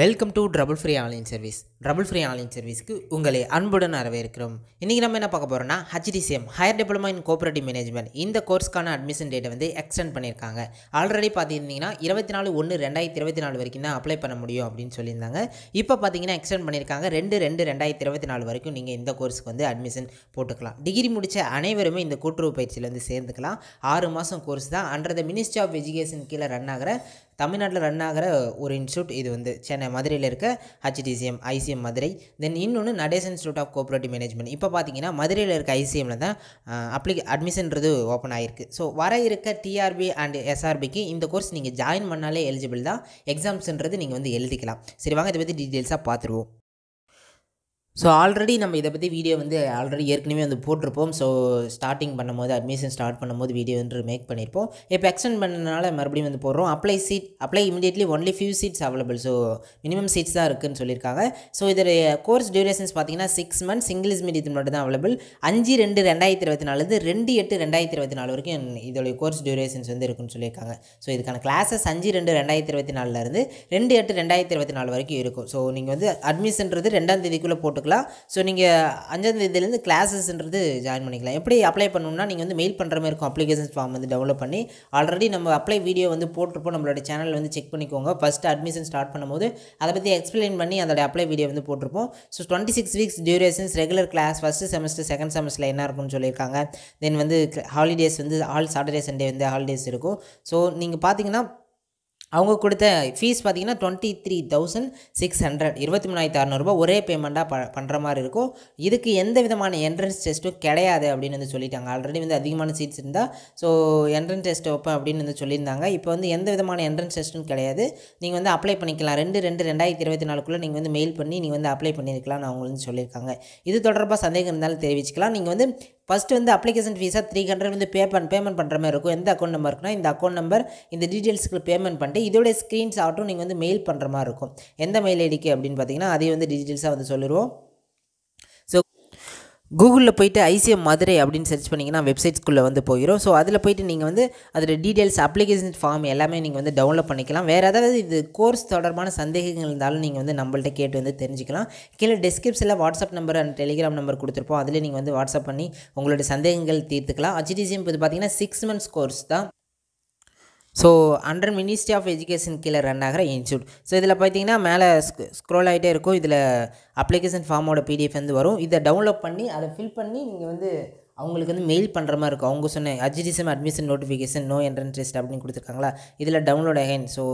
welcome to trouble free online service trouble free online சர்வீஸ்க்கு உங்களை அன்புடன் இருக்கிறோம் இன்றைக்கி நம்ம என்ன பார்க்க போகிறோம்னா HDCM higher diploma in cooperative management இந்த கோர்ஸ்க்கான அட்மிஷன் டேட்டை வந்து எக்ஸ்டெண்ட் பண்ணியிருக்காங்க ஆல்ரெடி பார்த்துருந்தீங்கன்னா இருபத்தி நாலு ஒன்று ரெண்டாயிரத்தி இருபத்தி நாலு வரைக்கும் தான் அப்ளை பண்ண முடியும் அப்படின்னு சொல்லியிருந்தாங்க இப்போ பார்த்தீங்கன்னா எக்ஸ்டெண்ட் பண்ணியிருக்காங்க ரெண்டு ரெண்டு ரெண்டாயிரத்தி இருபத்தி நாலு வரைக்கும் நீங்கள் இந்த கோர்ஸுக்கு வந்து அட்மிஷன் போட்டுக்கலாம் டிகிரி முடித்த அனைவருமே இந்த கூட்டுறவு பயிற்சியில் வந்து சேர்ந்துக்கலாம் ஆறு மாதம் கோர்ஸ் தான் under the ministry of education கீழே ரன் ஆகிற தமிழ்நாட்டில் ரன் ஆகிற ஒரு இன்ஸ்டியூட் இது வந்து சென்னை மதுரையில் இருக்க ஹச்டிசிஎம் ஐசிஎம் மதுரை தென் இன்னொன்று Natesan institute of cooperative management இப்போ பார்த்தீங்கன்னா மதுரையில் இருக்க ஐசிஎம்மில் தான் அப்ளிகே அட்மிஷன்றது ஓப்பன் ஆகிருக்கு ஸோ வர இருக்க டிஆர்பி அண்ட் எஸ்ஆர்பிக்கு இந்த கோர்ஸ் நீங்கள் ஜாயின் பண்ணாலே எலிஜிபிள் தான் எக்ஸாம்ஸ்ன்றது நீங்கள் வந்து எழுதிக்கலாம் சரி வாங்க இதை பற்றி டீட்டெயில்ஸாக பார்த்துருவோம் ஸோ ஆல்ரெடி நம்ம இதை பற்றி வீடியோ வந்து ஆல்ரெடி ஏற்கனவே வந்து போட்டிருப்போம் ஸோ ஸ்டார்டிங் பண்ணும்போது அட்மிஷன் ஸ்டார்ட் பண்ணும்போது வீடியோ வந்து மேக் பண்ணியிருப்போம் இப்போ எக்ஸ்டெண்ட் பண்ணனால மறுபடியும் வந்து போடுறோம் apply seat apply immediately only few seats available so minimum seats தான் இருக்குதுன்னு சொல்லியிருக்காங்க ஸோ இதோடைய கோர்ஸ் டியூரேஷன்ஸ் பார்த்தீங்கன்னா சிக்ஸ் மந்த்ஸ் இங்கிலீஷ் மீடியத்தில் மட்டும் தான் அவைலபிள் அஞ்சு ரெண்டு ரெண்டாயிரத்தி இருபத்தி நாலுலேருந்து ரெண்டு எட்டு ரெண்டாயிரத்தி இருபத்தி நாலு வரைக்கும் இதோடைய கோர்ஸ் டியூரேஷன்ஸ் வந்து இருக்குன்னு சொல்லியிருக்காங்க ஸோ இதுக்கான கிளாஸஸ் அஞ்சு ரெண்டு ரெண்டாயிரத்தி இருபத்தி நாலுலேருந்து ரெண்டு எட்டு ரெண்டாயிரத்தி இருபத்தி நாலு வரைக்கும் இருக்கும் ஸோ நீங்கள் வந்து அட்மிஷன்றது ரெண்டாம் தேதிக்குள்ளே போட்டு போட்டுக்கலாம் ஸோ நீங்கள் தேதியிலேருந்து கிளாஸஸ்ன்றது ஜாயின் பண்ணிக்கலாம் எப்படி அப்ளை பண்ணணும்னா நீங்கள் வந்து மெயில் பண்ணுற மாதிரி இருக்கும் அப்ளிகேஷன் ஃபார்ம் வந்து டெவலப் பண்ணி ஆல்ரெடி நம்ம அப்ளை வீடியோ வந்து போட்டிருப்போம் நம்மளோட சேனல் வந்து செக் பண்ணிக்கோங்க ஃபஸ்ட்டு அட்மிஷன் ஸ்டார்ட் பண்ணும்போது அதை பற்றி எக்ஸ்பிளைன் பண்ணி அதோட அப்ளை வீடியோ வந்து போட்டிருப்போம் so twenty six weeks durations regular class first semester second செமஸ்டரில் என்ன இருக்கும்னு சொல்லியிருக்காங்க தென் வந்து ஹாலிடேஸ் வந்து ஆல் சாட்டர்டே சண்டே வந்து ஹாலிடேஸ் இருக்கும் ஸோ நீங்கள் பார்த்தீங்கன்னா அவங்க கொடுத்த ஃபீஸ் பார்த்திங்கன்னா twenty three thousand six hundred இருபத்தி மூணாயிரத்தி அறநூறுபா ஒரே பேமெண்ட்டாக ப பண்ணுற மாதிரி இருக்கும் இதுக்கு எந்த விதமான என்ட்ரன்ஸ் டெஸ்ட்டும் கிடையாது அப்படின்னு வந்து சொல்லிட்டாங்க ஆல்ரெடி வந்து அதிகமான சீட்ஸ் இருந்தால் ஸோ என்ட்ரன்ஸ் டெஸ்ட் வைப்பேன் அப்படின்னு வந்து சொல்லியிருந்தாங்க இப்போ வந்து எந்த விதமான என்ட்ரன்ஸ் டெஸ்ட்டும் கிடையாது நீங்கள் வந்து அப்ளை பண்ணிக்கலாம் ரெண்டு ரெண்டு ரெண்டாயிரத்தி இருபத்தி நாலுக்குள்ளே நீங்கள் வந்து மெயில் பண்ணி நீங்கள் வந்து அப்ளை பண்ணியிருக்கலாம்னு அவங்க வந்து சொல்லியிருக்காங்க இது தொடர்பாக சந்தேகம் இருந்தாலும் தெரிவிச்சுக்கலாம் நீங்கள் வந்து ஃபஸ்ட்டு வந்து அப்ளிகேஷன் ஃபீஸாக த்ரீ ஹண்ட்ரட் வந்து பே பண்ண பேமெண்ட் பண்ணுற மாதிரி இருக்கும் எந்த அக்கௌண்ட் நம்பர் இருக்குன்னா இந்த அக்கௌண்ட் நம்பர் இந்த டீட்டெயில்ஸ்க்கு பேமெண்ட் பண்ணிட்டு இதோட ஸ்க்ரீன்ஷாட்டும் நீங்கள் வந்து மெயில் பண்ணுற மாதிரி இருக்கும் எந்த மெயில் ஐடிக்கு அப்படின்னு பார்த்தீங்கன்னா அதையும் வந்து டீட்டெயில்ஸாக வந்து சொல்லிடுவோம் கூகுளில் போயிட்டு ஐசிஎம் மதுரை அப்படின்னு சர்ச் பண்ணிங்கன்னா வெப்சைட்ஸ்குள்ளே வந்து போயிடும் ஸோ அதில் போயிட்டு நீங்கள் வந்து அதில் டீட்டெயில்ஸ் அப்ளிகேஷன் ஃபார்ம் எல்லாமே நீங்கள் வந்து டவுன்லோட் பண்ணிக்கலாம் வேறு ஏதாவது இது கோர்ஸ் தொடர்பான சந்தேகங்கள் இருந்தாலும் நீங்கள் வந்து நம்மள்கிட்ட கேட்டு வந்து தெரிஞ்சுக்கலாம் கீழே டிஸ்கிரிப்ஷனில் WhatsApp number and Telegram number கொடுத்துருப்போம் அதில் நீங்கள் வந்து வாட்ஸ்அப் பண்ணி உங்களோட சந்தேகங்கள் தீர்த்துக்கலாம் ஹச்டிசிஎம் இது பார்த்தீங்கன்னா சிக்ஸ் மந்த்ஸ் கோர்ஸ் தான் so under ministry of education கீழே ரன் ஆகிற இன்ஸ்டியூட் ஸோ இதில் பார்த்தீங்கன்னா மேலே ஸ்க்ரோல் ஆகிட்டே இருக்கும் இதில் அப்ளிகேஷன் ஃபார்மோட பிடிஎஃப் வந்து வரும் இதை டவுன்லோட் பண்ணி அதை ஃபில் பண்ணி நீங்கள் வந்து அவங்களுக்கு வந்து மெயில் பண்ணுற மாதிரி இருக்கும் அவங்க சொன்ன HDCM admission notification no entrance test அப்படின்னு கொடுத்துருக்காங்களா இதில் டவுன்லோட் அகைன் ஸோ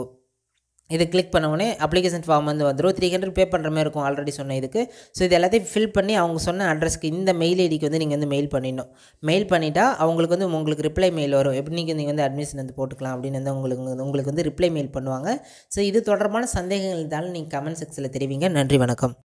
இது கிளிக் பண்ணவுடனே அப்ளிகேஷன் ஃபார்ம் வந்து வந்துடும் த்ரீ ஹண்ட்ரட் பே பண்ணுற மாதிரி இருக்கும் ஆல்ரெடி சொன்ன இதுக்கு ஸோ இது எல்லாத்தையும் ஃபில் பண்ணி அவங்க சொன்ன அட்ரஸ்க்கு இந்த மெயில் ஐடிக்கு வந்து நீங்கள் வந்து மெயில் பண்ணிடணும் மெயில் பண்ணிட்டா அவங்களுக்கு வந்து உங்களுக்கு ரிப்ளை மெயில் வரும் எப்படி நீங்கள் நீங்கள் வந்து அட்மிஷன் வந்து போட்டுக்கலாம் அப்படின்னு வந்து உங்களுக்கு உங்களுக்கு வந்து ரிப்ளை மெயில் பண்ணுவாங்க ஸோ இது தொடர்பான சந்தேகங்கள் இருந்தாலும் நீங்கள் கமெண்ட் செக்ஷனில் தெரிவிங்க நன்றி வணக்கம்